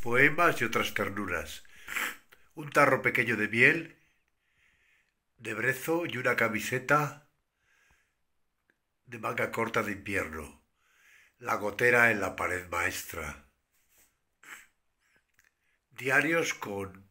poemas y otras ternuras, un tarro pequeño de miel, de brezo y una camiseta de manga corta de invierno, la gotera en la pared maestra, diarios con